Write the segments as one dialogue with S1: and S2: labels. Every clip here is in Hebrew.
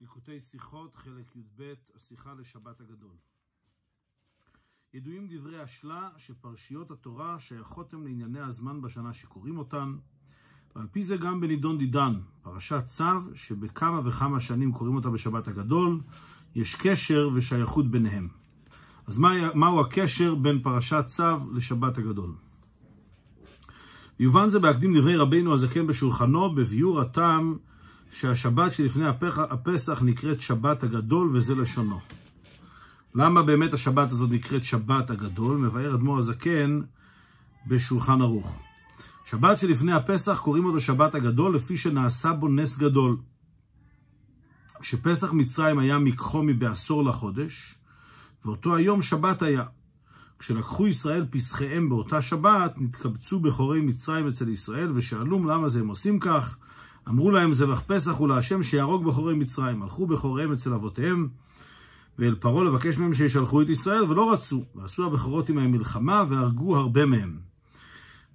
S1: ליקוטי שיחות, חלק י"ב, השיחה לשבת הגדול. ידועים דברי השלה שפרשיות התורה שייכות הם לענייני הזמן בשנה שקוראים אותן, ועל פי זה גם בנידון דידן, פרשת צו, שבכמה וכמה שנים קוראים אותה בשבת הגדול, יש קשר ושייכות ביניהם. אז מה, מהו הקשר בין פרשת צו לשבת הגדול? יובן זה בהקדים דברי רבינו הזקן בשולחנו, בביאור הטעם שהשבת שלפני הפח, הפסח נקראת שבת הגדול, וזה לשונו. למה באמת השבת הזאת נקראת שבת הגדול? מבאר אדמו"ר הזקן בשולחן ערוך. שבת שלפני הפסח קוראים אותו שבת הגדול, לפי שנעשה בו נס גדול. כשפסח מצרים היה מקחו מבעשור לחודש, ואותו היום שבת היה. כשלקחו ישראל פסחיהם באותה שבת, נתקבצו בכורי מצרים אצל ישראל, ושאלום למה זה הם עושים כך. אמרו להם זבח פסח הוא להשם שיהרוג בחורי מצרים. הלכו בחוריהם אצל אבותיהם ואל פרעה לבקש מהם שישלחו את ישראל, ולא רצו. ועשו הבכורות עמהם מלחמה והרגו הרבה מהם.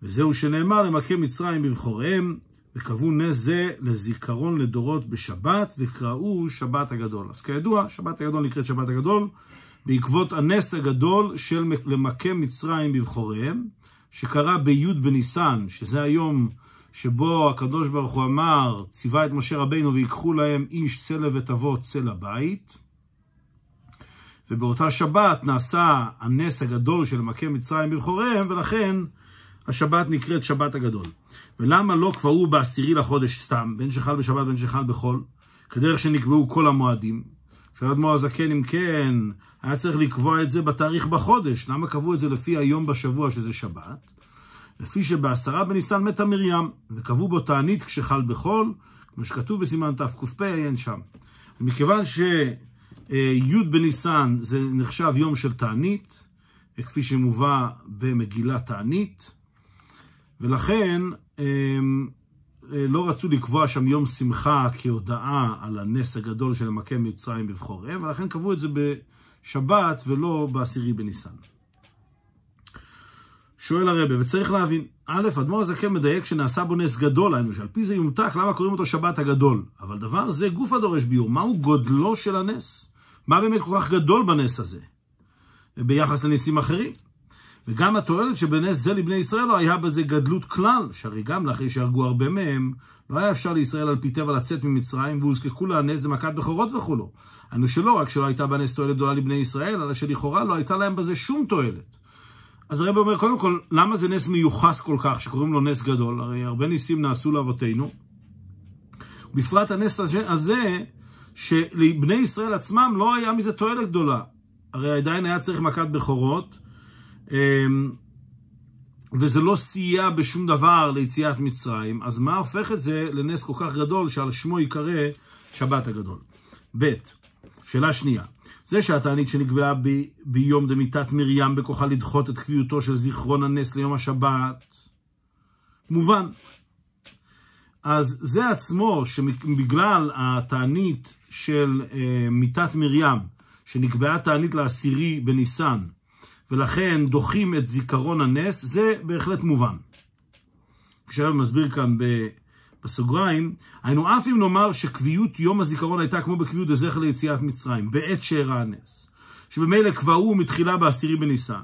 S1: וזהו שנאמר למכה מצרים בבחוריהם, וקבעו נס זה לזיכרון לדורות בשבת, וקראו שבת הגדול. אז כידוע, שבת הגדול נקראת שבת הגדול, בעקבות הנס הגדול של למכה מצרים בבחוריהם, שקרה בי' בניסן, שזה היום שבו הקדוש ברוך הוא אמר, ציווה את משה רבינו ויקחו להם איש צלע ותבות צלע בית. ובאותה שבת נעשה הנס הגדול של מכה מצרים בבחוריהם, ולכן השבת נקראת שבת הגדול. ולמה לא קבעו בעשירי לחודש סתם, בין שחל בשבת בין שחל בחול, כדרך שנקבעו כל המועדים? שאל אדמו הזקן, אם כן, היה צריך לקבוע את זה בתאריך בחודש, למה קבעו את זה לפי היום בשבוע שזה שבת? לפי שבעשרה בניסן מתה מרים, וקבעו בו תענית כשחל בחול, כמו שכתוב בסימן תקפ אין שם. ומכיוון שי' בניסן זה נחשב יום של תענית, כפי שמובא במגילת תענית, ולכן אמ, אה, לא רצו לקבוע שם יום שמחה כהודעה על הנס הגדול של המכה מצרים בבחוריהם, ולכן קבעו את זה בשבת ולא בעשירי בניסן. שואל הרבה, וצריך להבין, א', אדמו"ר הזקן מדייק שנעשה בו נס גדול, היינו שעל פי זה יומתח, למה קוראים אותו שבת הגדול? אבל דבר זה גוף הדורש ביור, מהו גודלו של הנס? מה באמת כל כך גדול בנס הזה? ביחס לניסים אחרים. וגם התועלת שבנס זה לבני ישראל לא היה בזה גדלות כלל, שהרי גם לאחרי שהרגו הרבה מהם, לא היה אפשר לישראל על פי טבע לצאת ממצרים, והוזקקו לנס למכת בכורות וכולו. אנו שלא רק שלא הייתה בנס תועלת גדולה לבני ישראל, אלא שלכאורה לא הייתה להם בזה שום תועלת. אז הרב אומר, קודם כל, למה זה נס מיוחס כל כך, שקוראים לו נס גדול? הרי הרבה ניסים נעשו לאבותינו. בפרט הנס הזה, שלבני ישראל עצמם לא היה מזה תועלת גדולה. הרי עדיין היה צריך מכת בכורות, אמ, וזה לא סייע בשום דבר ליציאת מצרים, אז מה הופך את זה לנס כל כך גדול שעל שמו ייקרא שבת הגדול? ב', שאלה שנייה. זה שהתענית שנקבעה ב, ביום דמיתת מרים בכוחה לדחות את קביעותו של זיכרון הנס ליום השבת, מובן. אז זה עצמו, שבגלל התענית של אה, מיתת מרים, שנקבעה תענית לעשירי בניסן, ולכן דוחים את זיכרון הנס, זה בהחלט מובן. כפי מסביר כאן ב... בסוגריים, היינו אף אם נאמר שקביעות יום הזיכרון הייתה כמו בקביעות הזכר ליציאת מצרים, בעת שאירע הנס, שבמילא קבעו מתחילה בעשירי בניסן.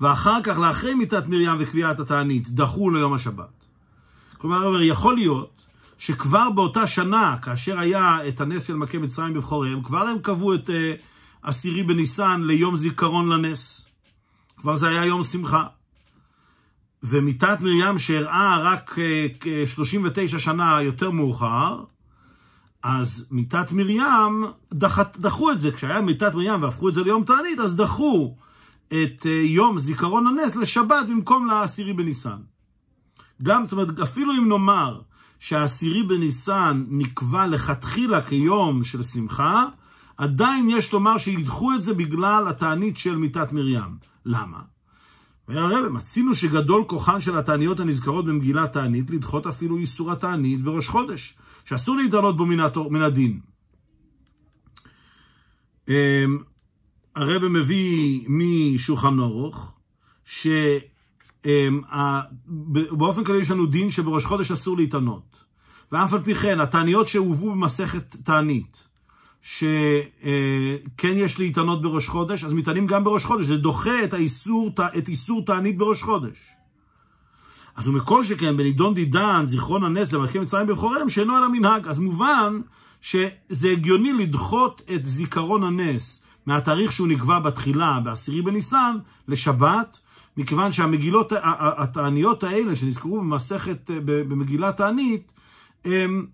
S1: ואחר כך, לאחרי מיתת מרים וקביעת התענית, דחו ליום השבת. כלומר, יכול להיות שכבר באותה שנה, כאשר היה את הנס של מכה מצרים בבחוריהם, כבר הם קבעו את uh, עשירי בניסן ליום זיכרון לנס. כבר זה היה יום שמחה. ומיתת מרים שאירעה רק 39 אה, אה, שנה יותר מאוחר, אז מיתת מרים, דחת, דחו את זה, כשהיה מיתת מרים והפכו את זה ליום תענית, אז דחו את אה, יום זיכרון הנס לשבת במקום לעשירי בניסן. גם, זאת אומרת, אפילו אם נאמר שהעשירי בניסן נקבע לכתחילה כיום של שמחה, עדיין יש לומר שידחו את זה בגלל התענית של מיתת מרים. למה? אומר הרב, מצינו שגדול כוחן של התעניות הנזכרות במגילה תענית לדחות אפילו איסור התענית בראש חודש, שאסור להתענות בו מן, התור, מן הדין. אמ, הרב מביא משולחן ערוך, שבאופן אמ, כללי יש לנו דין שבראש חודש אסור להתענות. ואף על פי כן, התעניות שהובאו במסכת תענית, שכן יש להתענות בראש חודש, אז מתענים גם בראש חודש, זה דוחה את האיסור, את איסור תענית בראש חודש. אז הוא מכל שכן, בנידון דידן, זיכרון הנס, למלכי מצרים בבחוריהם, שאינו אלא מנהג. אז מובן שזה הגיוני לדחות את זיכרון הנס מהתאריך שהוא נקבע בתחילה, בעשירי בניסן, לשבת, מכיוון שהמגילות, התעניות האלה שנזכרו במסכת, אה, במגילת תענית, הן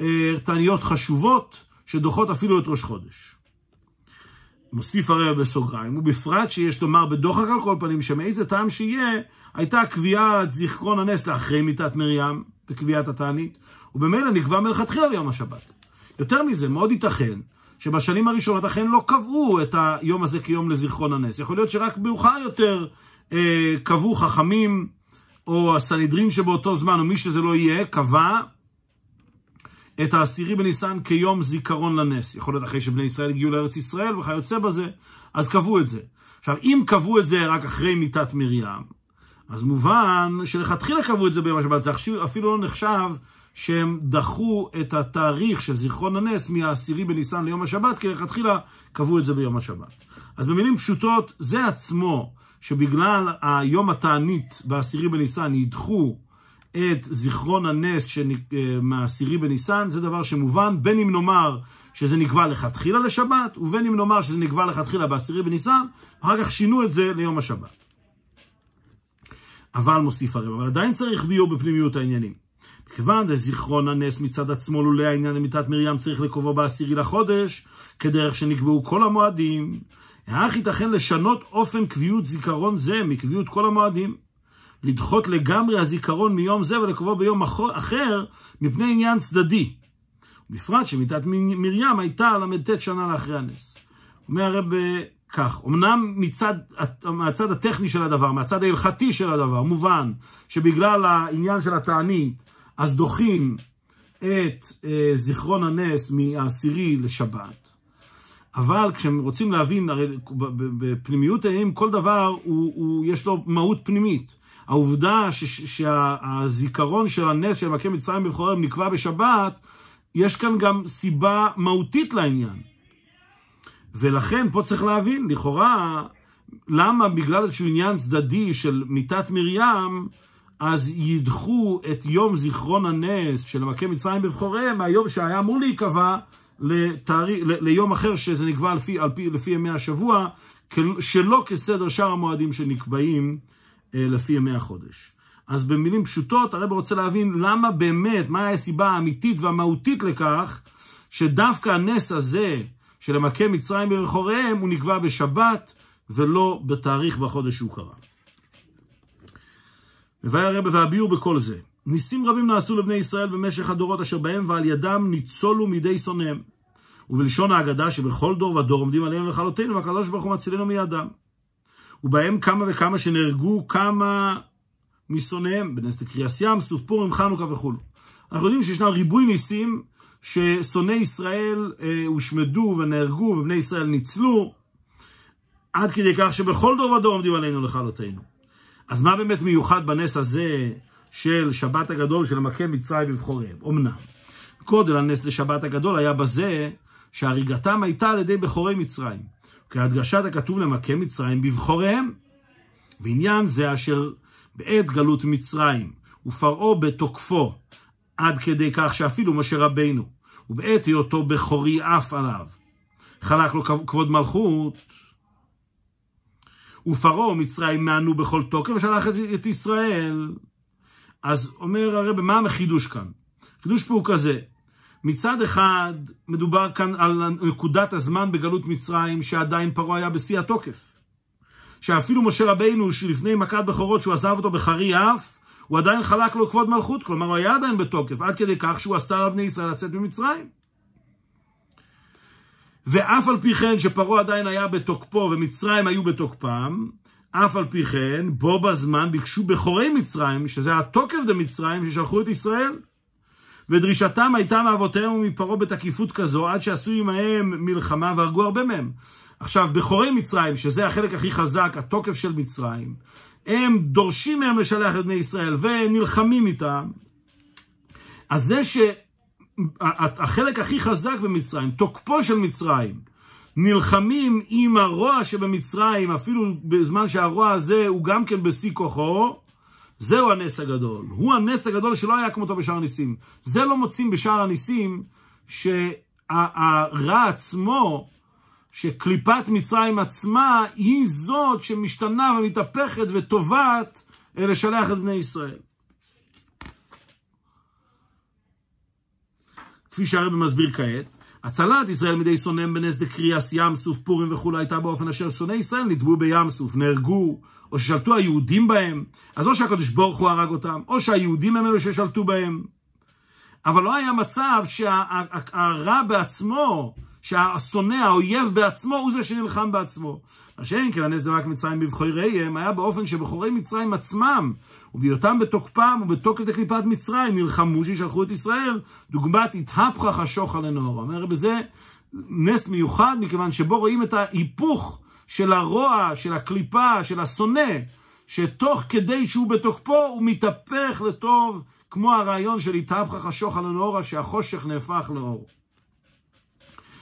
S1: אה, תעניות חשובות. שדוחות אפילו את ראש חודש. מוסיף הרי בסוגריים, ובפרט שיש לומר בדוחק על כל פנים, שמאיזה טעם שיהיה, הייתה קביעת זיכרון הנס לאחרי מיתת מרים, בקביעת התענית, ובמילא נקבע מלכתחילה ליום השבת. יותר מזה, מאוד ייתכן שבשנים הראשונות אכן לא קבעו את היום הזה כיום לזיכרון הנס. יכול להיות שרק מאוחר יותר אה, קבעו חכמים, או הסנהדרין שבאותו זמן, או מי שזה לא יהיה, קבע את העשירי בניסן כיום זיכרון לנס. יכול להיות אחרי שבני ישראל הגיעו לארץ ישראל וכיוצא בזה, אז קבעו את זה. עכשיו, אם קבעו את זה רק אחרי מיתת מרים, אז מובן שלכתחילה קבעו את זה ביום השבת, זה אפילו לא נחשב שהם דחו את התאריך של זיכרון הנס מהעשירי בניסן ליום השבת, כי לכתחילה קבעו את זה ביום השבת. אז במילים פשוטות, זה עצמו, שבגלל היום התענית בעשירי בניסן ידחו את זיכרון הנס אה, מהעשירי בניסן, זה דבר שמובן, בין אם נאמר שזה נקבע לכתחילה לשבת, ובין אם נאמר שזה נקבע לכתחילה בעשירי בניסן, אחר כך שינו את זה ליום השבת. אבל מוסיף הרב, אבל עדיין צריך ביור בפנימיות העניינים. מכיוון דזיכרון הנס מצד עצמו לולא העניין למיטת מרים צריך לקובעו בעשירי לחודש, כדרך שנקבעו כל המועדים. איך ייתכן לשנות אופן קביעות זיכרון זה מקביעות כל המועדים? לדחות לגמרי הזיכרון מיום זה ולקבוע ביום אחר, מפני עניין צדדי. בפרט שמיטת מרים הייתה ל"ט שנה לאחרי הנס. אומר הרב אה, כך, אמנם מצד, מהצד הטכני של הדבר, מהצד ההלכתי של הדבר, מובן שבגלל העניין של התענית, אז דוחים את אה, זיכרון הנס מהעשירי לשבת. אבל כשהם רוצים להבין, הרי בפנימיות העניינים כל דבר הוא, הוא, יש לו מהות פנימית. העובדה ש- שהזיכרון של הנס של מכה מצרים בבכורי נקבע בשבת, יש כאן גם סיבה מהותית לעניין. ולכן פה צריך להבין, לכאורה, למה בגלל איזשהו עניין צדדי של מיתת מרים, אז ידחו את יום זיכרון הנס של מכה מצרים בבכוריהם, מהיום שהיה אמור להיקבע לתארי, ל, ליום אחר שזה נקבע לפי, על פי, לפי ימי השבוע, שלא כסדר שאר המועדים שנקבעים אה, לפי ימי החודש. אז במילים פשוטות הרב רוצה להבין למה באמת, מה הסיבה האמיתית והמהותית לכך שדווקא הנס הזה של למכה מצרים ברחוריהם הוא נקבע בשבת ולא בתאריך בחודש שהוא קרה. מבאר הרב והביאור בכל זה. ניסים רבים נעשו לבני ישראל במשך הדורות אשר בהם ועל ידם ניצולו מידי שונאיהם. ובלשון ההגדה שבכל דור ודור עומדים עליהם לכלותינו והקדוש ברוך הוא מצילנו מידם. ובהם כמה וכמה שנהרגו כמה משונאיהם, בנס לקריאס ים, סוף פורים, חנוכה וכולו. אנחנו יודעים שישנם ריבוי ניסים ששונאי ישראל אה, הושמדו ונהרגו ובני ישראל ניצלו, עד כדי כך שבכל דור ודור עומדים עלינו לכלותינו. אז מה באמת מיוחד בנס הזה של שבת הגדול של המכה מצרים בבחוריהם? אמנם, קודם הנס לשבת הגדול היה בזה שהריגתם הייתה על ידי בכורי מצרים. כהדגשת הכתוב למכה מצרים בבחוריהם. ועניין זה אשר בעת גלות מצרים ופרעה בתוקפו, עד כדי כך שאפילו משה רבינו, ובעת היותו בכורי עף עליו, חלק לו כבוד מלכות, ופרעה ומצרים מענו בכל תוקף ושלח את, את ישראל. אז אומר הרב, מה החידוש כאן? החידוש פה הוא כזה, מצד אחד, מדובר כאן על נקודת הזמן בגלות מצרים, שעדיין פרעה היה בשיא התוקף. שאפילו משה רבינו, שלפני מכת בכורות, שהוא עזב אותו בחרי אף, הוא עדיין חלק לו כבוד מלכות, כלומר הוא היה עדיין בתוקף, עד כדי כך שהוא אסר על בני ישראל לצאת ממצרים. ואף על פי כן שפרעה עדיין היה בתוקפו ומצרים היו בתוקפם, אף על פי כן, בו בזמן ביקשו בכורי מצרים, שזה התוקף דמצרים, ששלחו את ישראל, ודרישתם הייתה מאבותיהם ומפרעה בתקיפות כזו, עד שעשו עמהם מלחמה והרגו הרבה מהם. עכשיו, בכורי מצרים, שזה החלק הכי חזק, התוקף של מצרים, הם דורשים מהם לשלח את בני ישראל ונלחמים איתם. אז זה שהחלק הכי חזק במצרים, תוקפו של מצרים, נלחמים עם הרוע שבמצרים, אפילו בזמן שהרוע הזה הוא גם כן בשיא כוחו, זהו הנס הגדול. הוא הנס הגדול שלא היה כמותו בשאר הניסים. זה לא מוצאים בשאר הניסים שהרע שה- עצמו, שקליפת מצרים עצמה, היא זאת שמשתנה ומתהפכת וטובעת לשלח את בני ישראל. כפי שהרב מסביר כעת, הצלת ישראל מידי שונאים בנס דקריאס, ים סוף, פורים וכולי, הייתה באופן אשר שונאי ישראל נטבעו בים סוף, נהרגו, או ששלטו היהודים בהם. אז או שהקדוש ברוך הוא הרג אותם, או שהיהודים הם אלו ששלטו בהם. אבל לא היה מצב שהרע בעצמו שהשונא, האויב בעצמו, הוא זה שנלחם בעצמו. אשר אם כן הנזק מצרים בבחורי ראיהם, היה באופן שבחורי מצרים עצמם, ובהיותם בתוקפם ובתוקף לקליפת מצרים, נלחמו שישלחו את ישראל, דוגמת התהפכך השוחר לנאורה. אומר בזה נס מיוחד, מכיוון שבו רואים את ההיפוך של הרוע, של הקליפה, של השונא, שתוך כדי שהוא בתוקפו, הוא מתהפך לטוב, כמו הרעיון של התהפכה חשוך על לנאורה, שהחושך נהפך לאור.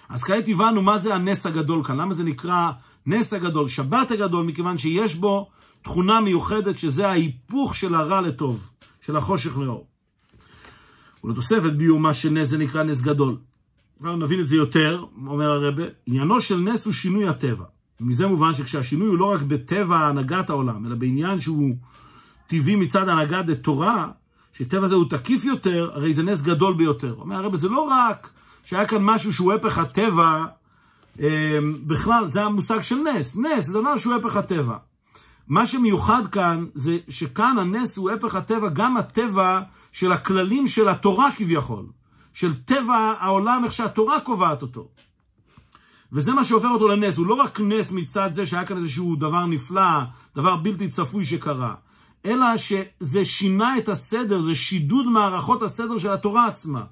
S1: אז כעת הבנו מה זה הנס הגדול כאן, למה זה נקרא נס הגדול, שבת הגדול, מכיוון שיש בו תכונה מיוחדת שזה ההיפוך של הרע לטוב, של החושך לאור. ולתוספת ביומה של נס זה נקרא נס גדול. כבר נבין את זה יותר, אומר הרבה, עניינו של נס הוא שינוי הטבע. ומזה מובן שכשהשינוי הוא לא רק בטבע הנהגת העולם, אלא בעניין שהוא טבעי מצד הנהגת תורה, שטבע זה הוא תקיף יותר, הרי זה נס גדול ביותר. אומר הרבה, זה לא רק שהיה כאן משהו שהוא הפך הטבע, אמ, בכלל, זה המושג של נס. נס זה דבר שהוא הפך הטבע. מה שמיוחד כאן, זה שכאן הנס הוא הפך הטבע, גם הטבע של הכללים של התורה כביכול. של טבע העולם, איך שהתורה קובעת אותו. וזה מה שעובר אותו לנס. הוא לא רק נס מצד זה שהיה כאן איזשהו דבר נפלא, דבר בלתי צפוי שקרה, אלא שזה שינה את הסדר, זה שידוד מערכות הסדר של התורה עצמה.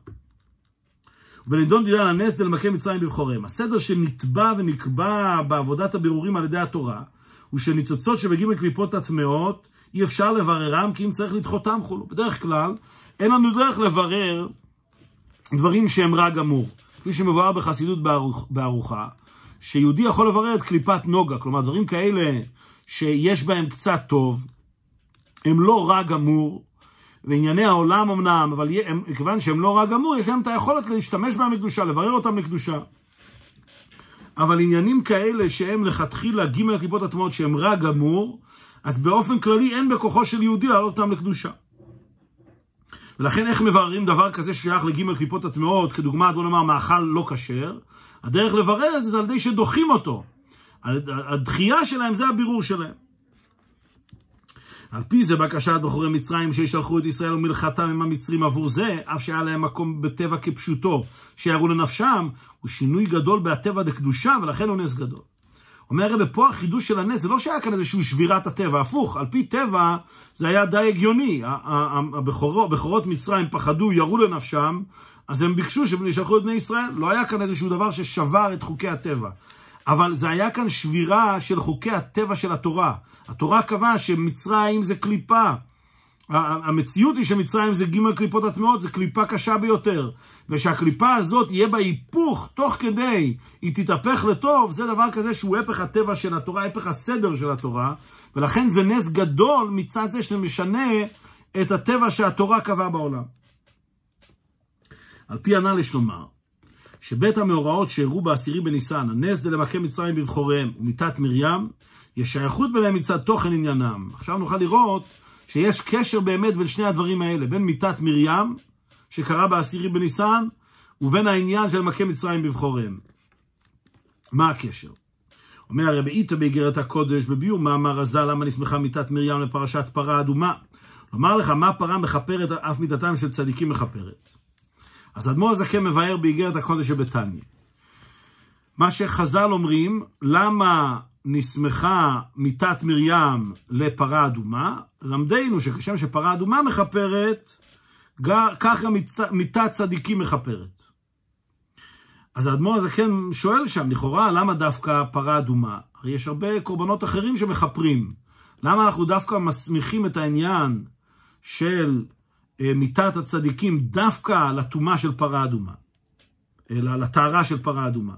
S1: ונידון על הנס דלמכה מצרים בבחוריהם. הסדר שנתבע ונקבע בעבודת הבירורים על ידי התורה, הוא שניצוצות שמגיעים לקליפות הטמעות, אי אפשר לבררם, כי אם צריך לדחותם חולו. בדרך כלל, אין לנו דרך לברר דברים שהם רע גמור. כפי שמבואר בחסידות בארוח, בארוחה, שיהודי יכול לברר את קליפת נוגה, כלומר דברים כאלה שיש בהם קצת טוב, הם לא רע גמור, וענייני העולם אמנם, אבל הם, כיוון שהם לא רע גמור, יש להם את היכולת להשתמש בהם לקדושה, לברר אותם לקדושה. אבל עניינים כאלה שהם לכתחילה ג' קליפות הטמעות שהם רע גמור, אז באופן כללי אין בכוחו של יהודי להעלות אותם לקדושה. ולכן איך מבררים דבר כזה ששייך לג' קליפות הטמעות, כדוגמת בוא נאמר מאכל לא כשר, הדרך לברר את זה זה על ידי שדוחים אותו. הדחייה שלהם זה הבירור שלהם. על פי זה בקשת בחורי מצרים שישלחו את ישראל ומלכתם עם המצרים עבור זה, אף שהיה להם מקום בטבע כפשוטו, שיערו לנפשם, הוא שינוי גדול בהטבע דקדושה, ולכן הוא נס גדול. אומר הרב, פה החידוש של הנס, זה לא שהיה כאן איזושהי שבירת הטבע, הפוך, על פי טבע זה היה די הגיוני. הבכורות מצרים פחדו, ירו לנפשם, אז הם ביקשו שישלחו את בני ישראל. לא היה כאן איזשהו דבר ששבר את חוקי הטבע. אבל זה היה כאן שבירה של חוקי הטבע של התורה. התורה קבעה שמצרים זה קליפה. המציאות היא שמצרים זה ג' קליפות הטמעות, זה קליפה קשה ביותר. ושהקליפה הזאת יהיה בה היפוך תוך כדי, היא תתהפך לטוב, זה דבר כזה שהוא הפך הטבע של התורה, הפך הסדר של התורה. ולכן זה נס גדול מצד זה שמשנה את הטבע שהתורה קבעה בעולם. על פי הנ"ל יש לומר, שבית המאורעות שאירעו בעשירי בניסן, הנס דלמכה מצרים בבחוריהם ומיתת מרים, יש שייכות ביניהם מצד תוכן עניינם. עכשיו נוכל לראות שיש קשר באמת בין שני הדברים האלה, בין מיתת מרים, שקרה בעשירי בניסן, ובין העניין של מכה מצרים בבחוריהם. מה הקשר? אומר רבי איתא באיגרת הקודש, בביור אמר עזה, למה נסמכה מיתת מרים לפרשת פרה אדומה? לומר לך, מה פרה מכפרת, אף מיתתם של צדיקים מכפרת. אז אדמו"ר הזקן מבאר באיגרת הקודש שבתניא. מה שחז"ל אומרים, למה נסמכה מיתת מרים לפרה אדומה? למדנו שכשם שפרה אדומה מכפרת, כך גם מיתת צדיקים מכפרת. אז האדמו"ר הזקן שואל שם, לכאורה, למה דווקא פרה אדומה? הרי יש הרבה קורבנות אחרים שמכפרים. למה אנחנו דווקא מסמיכים את העניין של אה, מיתת הצדיקים דווקא לטומאה של פרה אדומה, אלא לטהרה של פרה אדומה.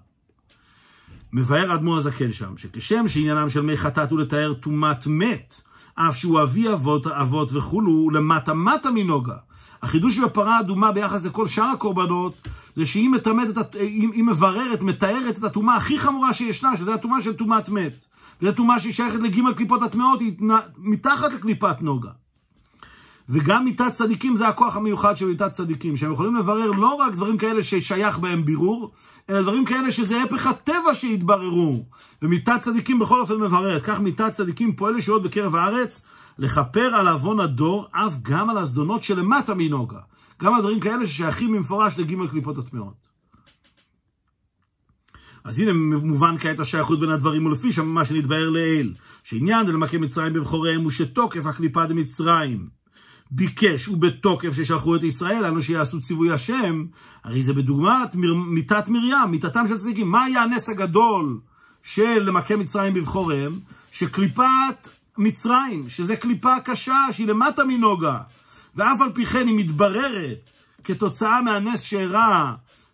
S1: מבאר אדמו הזקן שם, שכשם שעניינם של מי חטאת הוא לתאר טומאת מת, אף שהוא אבי אבות, אבות וכולו, למטה מטה מנוגה. החידוש בפרה האדומה ביחס לכל שאר הקורבנות, זה שהיא מתמת, אה, היא, היא מבררת, מתארת את הטומאה הכי חמורה שישנה, שזה הטומאה של טומאת מת. וזו טומאה שהיא שייכת לגימל קליפות הטמעות, היא מתחת לקליפת נוגה. וגם מיתת צדיקים זה הכוח המיוחד של מיתת צדיקים, שהם יכולים לברר לא רק דברים כאלה ששייך בהם בירור, אלא דברים כאלה שזה הפך הטבע שהתבררו. ומיתת צדיקים בכל אופן מבררת. כך מיתת צדיקים פועל ישועות בקרב הארץ, לכפר על עוון הדור, אף גם על הזדונות שלמטה מנוגה. גם על דברים כאלה ששייכים במפורש לג' קליפות הטמעות. אז הנה מובן כעת השייכות בין הדברים ולפי שם מה שנתבהר לעיל, שעניין דלמכה מצרים בבחוריהם הוא שתוקף הקליפה דמצרים. ביקש ובתוקף ששלחו את ישראל, אנו שיעשו ציווי השם, הרי זה בדוגמת מיר, מיתת מרים, מיתתם של צדיקים. מה היה הנס הגדול של למכה מצרים בבחוריהם? שקליפת מצרים, שזה קליפה קשה, שהיא למטה מנוגה, ואף על פי כן היא מתבררת כתוצאה מהנס שאירע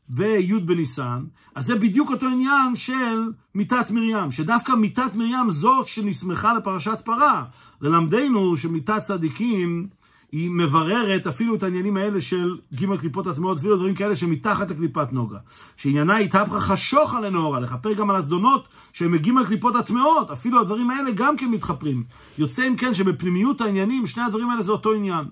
S1: בי' בניסן, אז זה בדיוק אותו עניין של מיתת מרים, שדווקא מיתת מרים זאת שנסמכה לפרשת פרה, ללמדנו שמיתת צדיקים היא מבררת אפילו את העניינים האלה של ג' קליפות הטמעות, אפילו דברים כאלה שמתחת לקליפת נוגה. שעניינה התהפכה חשוך על הנאורה, לכפר גם על הזדונות שהם ג' קליפות הטמעות, אפילו הדברים האלה גם כן מתחפרים. יוצא אם כן שבפנימיות העניינים, שני הדברים האלה זה אותו עניין.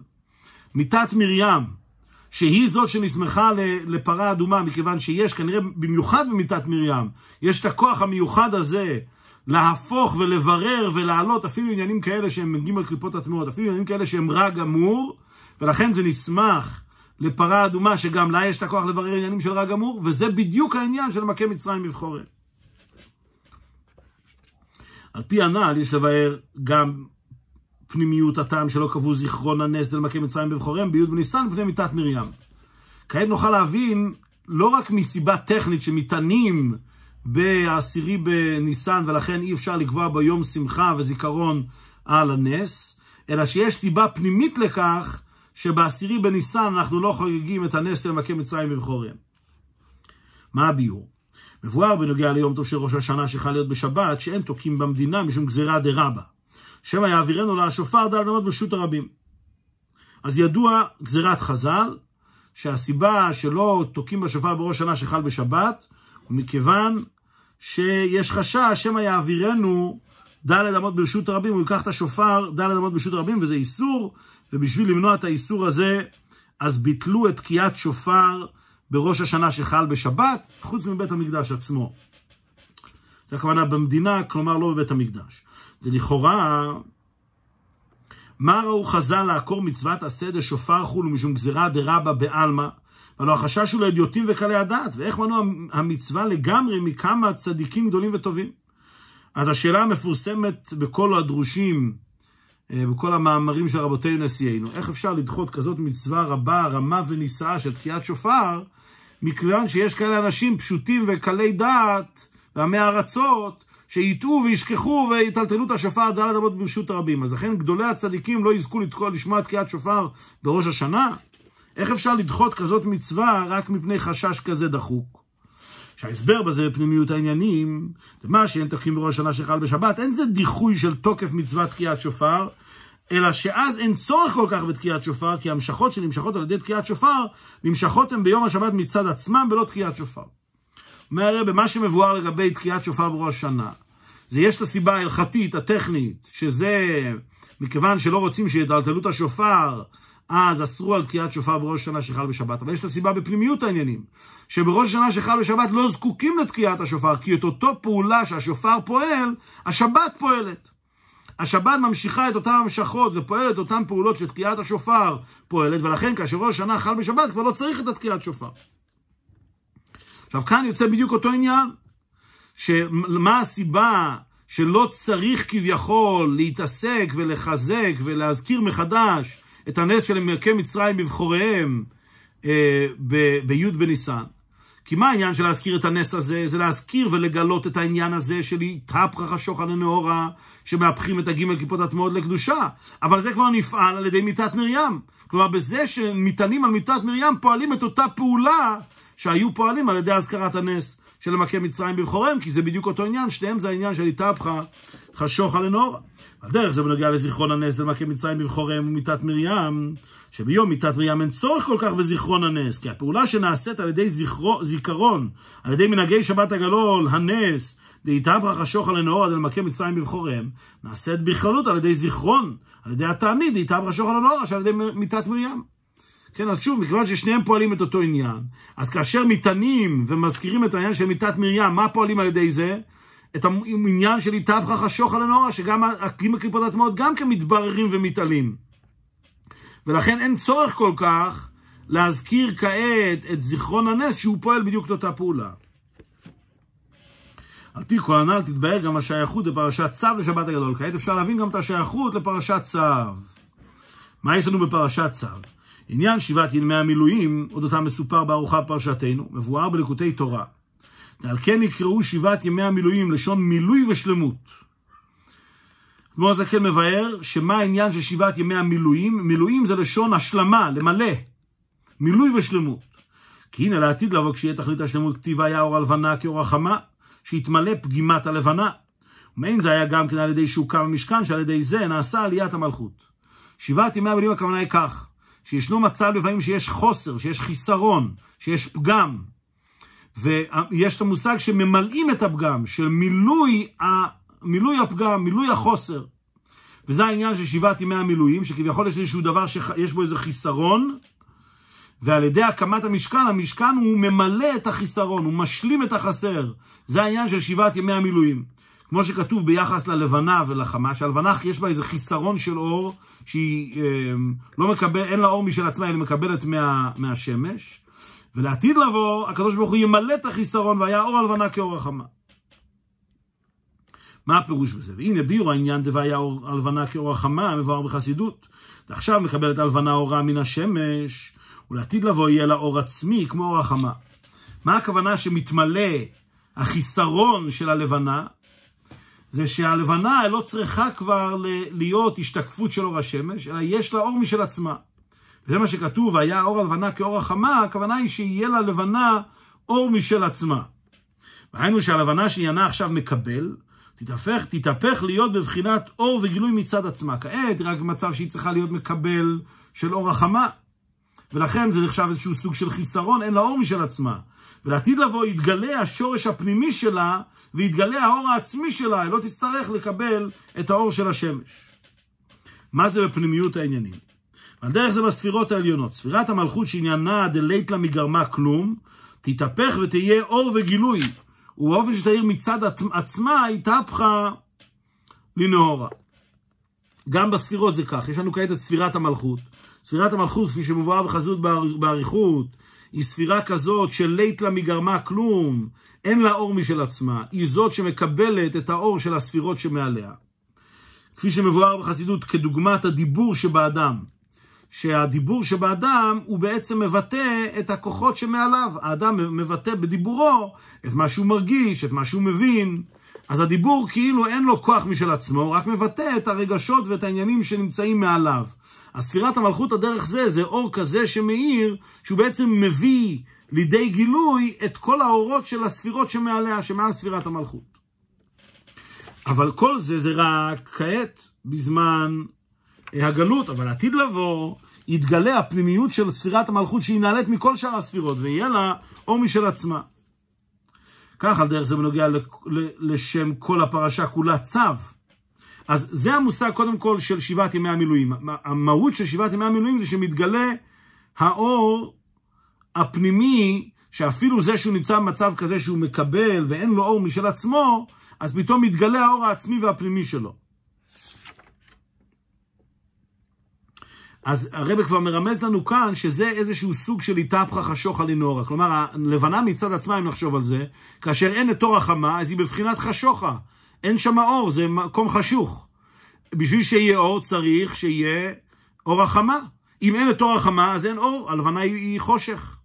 S1: מיתת מרים, שהיא זאת שנסמכה לפרה אדומה, מכיוון שיש כנראה, במיוחד במיתת מרים, יש את הכוח המיוחד הזה להפוך ולברר ולהעלות אפילו עניינים כאלה שהם מגיעים על קליפות עצמאות, אפילו עניינים כאלה שהם רע גמור, ולכן זה נסמך לפרה אדומה שגם לה יש את הכוח לברר עניינים של רע גמור, וזה בדיוק העניין של מכה מצרים בבחורם. על פי הנ"ל יש לבאר גם פנימיות הטעם שלא קבעו זיכרון הנס למכה מצרים בבחוריהם, בי' בניסן פני מיתת מרים. כעת נוכל להבין לא רק מסיבה טכנית שמטענים בעשירי בניסן, ולכן אי אפשר לקבוע ביום שמחה וזיכרון על הנס, אלא שיש סיבה פנימית לכך שבעשירי בניסן אנחנו לא חוגגים את הנס של מכה מצרים בבחוריהם. מה הביאור? מבואר בנוגע ליום טוב של ראש השנה שחל להיות בשבת, שאין תוקים במדינה משום גזירה דה רבה. שמא יעבירנו לה השופר דל דמות ברשות הרבים. אז ידוע גזירת חז"ל, שהסיבה שלא תוקים בשופר בראש השנה שחל בשבת, ומכיוון שיש חשש שמא יעבירנו ד' אמות ברשות הרבים, הוא ייקח את השופר ד' אמות ברשות הרבים, וזה איסור, ובשביל למנוע את האיסור הזה, אז ביטלו את תקיעת שופר בראש השנה שחל בשבת, חוץ מבית המקדש עצמו. זה הכוונה במדינה, כלומר לא בבית המקדש. ולכאורה, מה ראו חז"ל לעקור מצוות עשה דשופר חול משום גזירה דרבה בעלמא? הלא החשש הוא לאדיוטים וקלי הדעת, ואיך מנוע המצווה לגמרי מכמה צדיקים גדולים וטובים. אז השאלה המפורסמת בכל הדרושים, אה, בכל המאמרים של רבותינו נשיאינו, איך אפשר לדחות כזאת מצווה רבה, רמה ונישאה של תקיעת שופר, מכיוון שיש כאלה אנשים פשוטים וקלי דעת, ועמי ארצות, שיטעו וישכחו ויטלטלו את השופר עד דלת ברשות הרבים. אז לכן גדולי הצדיקים לא יזכו לתקוע לשמוע תקיעת שופר בראש השנה? איך אפשר לדחות כזאת מצווה רק מפני חשש כזה דחוק? שההסבר בזה בפנימיות העניינים, מה שאין תקים בראש השנה שחל בשבת, אין זה דיחוי של תוקף מצוות תקיעת שופר, אלא שאז אין צורך כל כך בתקיעת שופר, כי המשכות שנמשכות על ידי תקיעת שופר, נמשכות הן ביום השבת מצד עצמם, ולא תקיעת שופר. אומר הרי במה שמבואר לגבי תקיעת שופר בראש השנה, זה יש את הסיבה ההלכתית, הטכנית, שזה מכיוון שלא רוצים שידלתלו את השופר אז אסרו על תקיעת שופר בראש השנה שחל בשבת, אבל יש את הסיבה בפנימיות העניינים, שבראש השנה שחל בשבת לא זקוקים לתקיעת השופר, כי את אותו פעולה שהשופר פועל, השבת פועלת. השבת ממשיכה את אותן המשכות ופועלת אותן פעולות שתקיעת השופר פועלת, ולכן כאשר ראש השנה חל בשבת כבר לא צריך את התקיעת שופר. עכשיו כאן יוצא בדיוק אותו עניין, שמה הסיבה שלא צריך כביכול להתעסק ולחזק ולהזכיר מחדש את הנס של מרכי מצרים בבחוריהם אה, בי' בניסן. כי מה העניין של להזכיר את הנס הזה? זה להזכיר ולגלות את העניין הזה של התהפכה השוחד הנאורה, שמהפכים את הגימל כיפות הטמעות לקדושה. אבל זה כבר נפעל על ידי מיתת מרים. כלומר, בזה שמטענים על מיתת מרים פועלים את אותה פעולה שהיו פועלים על ידי הזכרת הנס. של מכה מצרים בבחורם, כי זה בדיוק אותו עניין, שניהם זה העניין של התהפכה חשוך על לנורא. על דרך זה בנוגע לזיכרון הנס למכה מצרים בבחורם ומיתת מרים, שביום מיתת מרים אין צורך כל כך בזיכרון הנס, כי הפעולה שנעשית על ידי זכרו, זיכרון על ידי מנהגי שבת הגלול, הנס, דהיתברך השוחה לנאורה דלמכה מצרים בבחוריהם, נעשית בכללות על ידי זיכרון, על ידי התענית, דהיתברך השוחה לנאורה שעל ידי מיתת מרים. כן, אז שוב, מכיוון ששניהם פועלים את אותו עניין, אז כאשר מטענים ומזכירים את העניין של מיתת מרים, מה פועלים על ידי זה? את העניין של התאבכך השוך על הנורא, שגם הקים הקליפות הטמעות גם כן מתבררים ומתעלים. ולכן אין צורך כל כך להזכיר כעת את זיכרון הנס, שהוא פועל בדיוק לאותה פעולה. על פי כל הנ"ל תתבהר גם השייכות לפרשת צו לשבת הגדול. כעת אפשר להבין גם את השייכות לפרשת צו. מה יש לנו בפרשת צו? עניין שבעת ימי המילואים, עוד אודותה מסופר בארוחה פרשתנו, מבואר בלקוטי תורה. על כן נקראו שבעת ימי המילואים לשון מילוי ושלמות. כמו הזקן מבאר שמה העניין של שבעת ימי המילואים? מילואים זה לשון השלמה, למלא. מילוי ושלמות. כי הנה לעתיד לבוא כשיהיה תכלית השלמות כתיבה היה אור הלבנה כאור החמה, שהתמלא פגימת הלבנה. ומעין זה היה גם כן על ידי שהוקם המשכן, שעל ידי זה נעשה עליית המלכות. שבעת ימי המילואים הכוונה היא כך, שישנו מצב לפעמים שיש חוסר, שיש חיסרון, שיש פגם. ויש את המושג שממלאים את הפגם, של מילוי, ה... מילוי הפגם, מילוי החוסר. וזה העניין של שבעת ימי המילואים, שכביכול יש איזשהו דבר שיש בו איזה חיסרון, ועל ידי הקמת המשכן, המשכן הוא ממלא את החיסרון, הוא משלים את החסר. זה העניין של שבעת ימי המילואים. כמו שכתוב ביחס ללבנה ולחמה, שהלבנה יש בה איזה חיסרון של אור, שהיא אה, לא מקבל, אין לה אור משל עצמה, אלא מקבלת מה, מהשמש. ולעתיד לבוא, הקדוש ברוך הוא ימלא את החיסרון, והיה אור הלבנה כאור החמה. מה הפירוש בזה? והנה ביור העניין דוהיה אור הלבנה כאור החמה, מבואר בחסידות. ועכשיו מקבלת הלבנה אורה מן השמש, ולעתיד לבוא יהיה לה אור עצמי כמו אור החמה. מה הכוונה שמתמלא החיסרון של הלבנה? זה שהלבנה לא צריכה כבר להיות השתקפות של אור השמש, אלא יש לה אור משל עצמה. וזה מה שכתוב, היה אור הלבנה כאור החמה, הכוונה היא שיהיה לה לבנה אור משל עצמה. ראינו שהלבנה שעניינה עכשיו מקבל, תתהפך, תתהפך להיות בבחינת אור וגילוי מצד עצמה. כעת, רק במצב שהיא צריכה להיות מקבל של אור החמה. ולכן זה נחשב איזשהו סוג של חיסרון, אין לה אור משל עצמה. ולעתיד לבוא יתגלה השורש הפנימי שלה, ויתגלה האור העצמי שלה, היא לא תצטרך לקבל את האור של השמש. מה זה בפנימיות העניינים? על דרך זה בספירות העליונות. ספירת המלכות שעניינה דלית לה מגרמה כלום, תתהפך ותהיה אור וגילוי, ובאופן שתאיר מצד עצמה, התהפכה לנהורה. גם בספירות זה כך, יש לנו כעת את ספירת המלכות, ספירת המלכות, כפי שמובאה בחזות באריכות, היא ספירה כזאת שלית לה מגרמה כלום, אין לה אור משל עצמה, היא זאת שמקבלת את האור של הספירות שמעליה. כפי שמבואר בחסידות כדוגמת הדיבור שבאדם, שהדיבור שבאדם הוא בעצם מבטא את הכוחות שמעליו. האדם מבטא בדיבורו את מה שהוא מרגיש, את מה שהוא מבין. אז הדיבור כאילו אין לו כוח משל עצמו, הוא רק מבטא את הרגשות ואת העניינים שנמצאים מעליו. אז ספירת המלכות הדרך זה, זה אור כזה שמאיר, שהוא בעצם מביא לידי גילוי את כל האורות של הספירות שמעליה, שמעל ספירת המלכות. אבל כל זה זה רק כעת, בזמן אה, הגלות, אבל עתיד לבוא, יתגלה הפנימיות של ספירת המלכות שהיא נעלית מכל שאר הספירות, ויהיה לה אור משל עצמה. כך על דרך זה בנוגע לשם כל הפרשה כולה צו. אז זה המושג קודם כל של שבעת ימי המילואים. המהות של שבעת ימי המילואים זה שמתגלה האור הפנימי, שאפילו זה שהוא נמצא במצב כזה שהוא מקבל ואין לו אור משל עצמו, אז פתאום מתגלה האור העצמי והפנימי שלו. אז הרב כבר מרמז לנו כאן שזה איזשהו סוג של התהפכה חשוך על אינורה. כלומר, הלבנה מצד עצמה, אם נחשוב על זה, כאשר אין את אור החמה, אז היא בבחינת חשוכה. אין שם אור, זה מקום חשוך. בשביל שיהיה אור צריך שיהיה אור החמה. אם אין את אור החמה, אז אין אור, הלבנה היא חושך.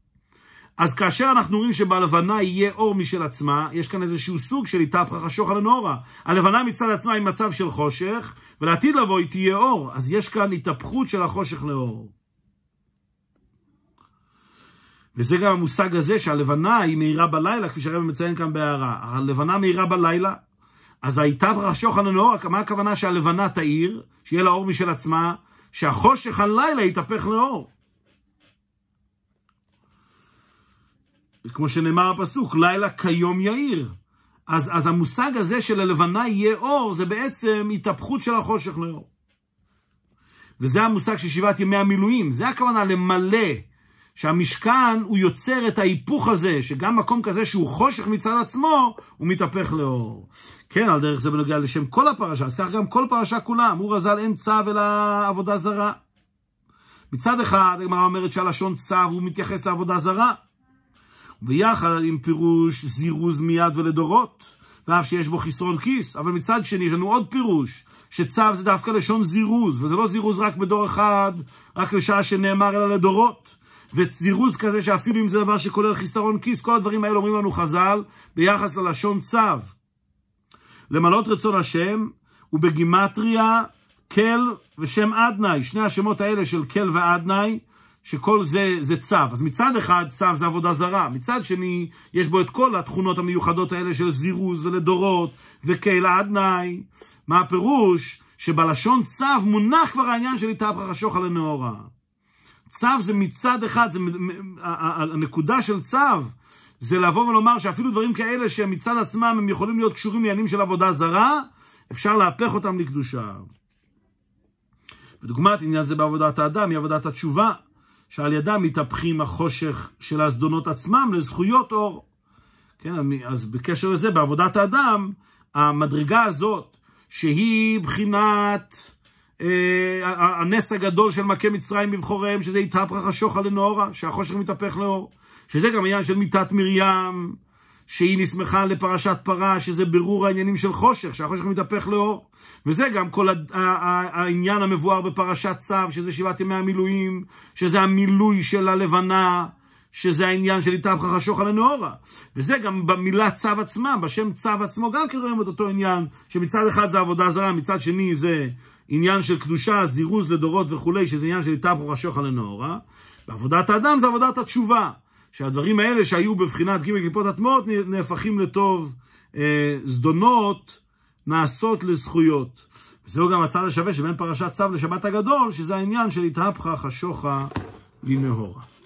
S1: אז כאשר אנחנו רואים שבלבנה יהיה אור משל עצמה, יש כאן איזשהו סוג של התהפכה חשוך על הנורא. הלבנה מצד עצמה היא מצב של חושך, ולעתיד לבוא היא תהיה אור. אז יש כאן התהפכות של החושך לאור. וזה גם המושג הזה שהלבנה היא מהירה בלילה, כפי שהרבן מציין כאן בהערה. הלבנה מהירה בלילה, אז הייתה היתברא שוחנן לאור, מה הכוונה שהלבנה תאיר, שיהיה לה אור משל עצמה, שהחושך הלילה יתהפך לאור. כמו שנאמר הפסוק, לילה כיום יאיר. אז, אז המושג הזה של הלבנה יהיה אור, זה בעצם התהפכות של החושך לאור. וזה המושג של שבעת ימי המילואים, זה הכוונה למלא, שהמשכן הוא יוצר את ההיפוך הזה, שגם מקום כזה שהוא חושך מצד עצמו, הוא מתהפך לאור. כן, על דרך זה בנוגע לשם כל הפרשה, אז כך גם כל פרשה כולה, אמור הזל אין צו אלא עבודה זרה. מצד אחד, הגמרא אומרת שהלשון צו הוא מתייחס לעבודה זרה. ביחד עם פירוש זירוז מיד ולדורות, ואף שיש בו חסרון כיס, אבל מצד שני יש לנו עוד פירוש, שצו זה דווקא לשון זירוז, וזה לא זירוז רק בדור אחד, רק לשעה שנאמר אלא לדורות. וזירוז כזה שאפילו אם זה דבר שכולל חיסרון כיס, כל הדברים האלה אומרים לנו חז"ל ביחס ללשון צו. למלא רצון השם, ובגימטריה כל ושם עדנאי, שני השמות האלה של כל ועדנאי, שכל זה זה צו. אז מצד אחד צו זה עבודה זרה, מצד שני יש בו את כל התכונות המיוחדות האלה של זירוז ולדורות וכל עדנאי. מה הפירוש? שבלשון צו מונח כבר העניין של איתה התהפך השוחל לנאורה. צו זה מצד אחד, זה, הנקודה של צו זה לבוא ולומר שאפילו דברים כאלה שמצד עצמם הם יכולים להיות קשורים לעניינים של עבודה זרה, אפשר להפך אותם לקדושה. ודוגמת עניין זה בעבודת האדם היא עבודת התשובה, שעל ידה מתהפכים החושך של הזדונות עצמם לזכויות אור. כן, אז בקשר לזה, בעבודת האדם, המדרגה הזאת, שהיא בחינת אה, הנס הגדול של מכה מצרים בבחוריהם, שזה התהפך השוחד לנאורה, שהחושך מתהפך לאור, שזה גם עניין של מיתת מרים, שהיא נסמכה לפרשת פרה, שזה בירור העניינים של חושך, שהחושך מתהפך לאור. וזה גם כל הד... העניין המבואר בפרשת צו, שזה שבעת ימי המילואים, שזה המילוי של הלבנה, שזה העניין של התהפך השוחד לנאורה. וזה גם במילה צו עצמה, בשם צו עצמו, גם כן רואים את אותו עניין, שמצד אחד זה עבודה זרה, מצד שני זה עניין של קדושה, זירוז לדורות וכולי, שזה עניין של איתברוך השוחד לנאורה. ועבודת האדם זה עבודת התשובה, שהדברים האלה שהיו בבחינת ג' קליפות הטמעות נהפכים לטוב, אה, זדונות נעשות לזכויות. וזהו גם הצד השווה שבין פרשת צו לשבת הגדול, שזה העניין של התהפכה חשוכה לנהורה.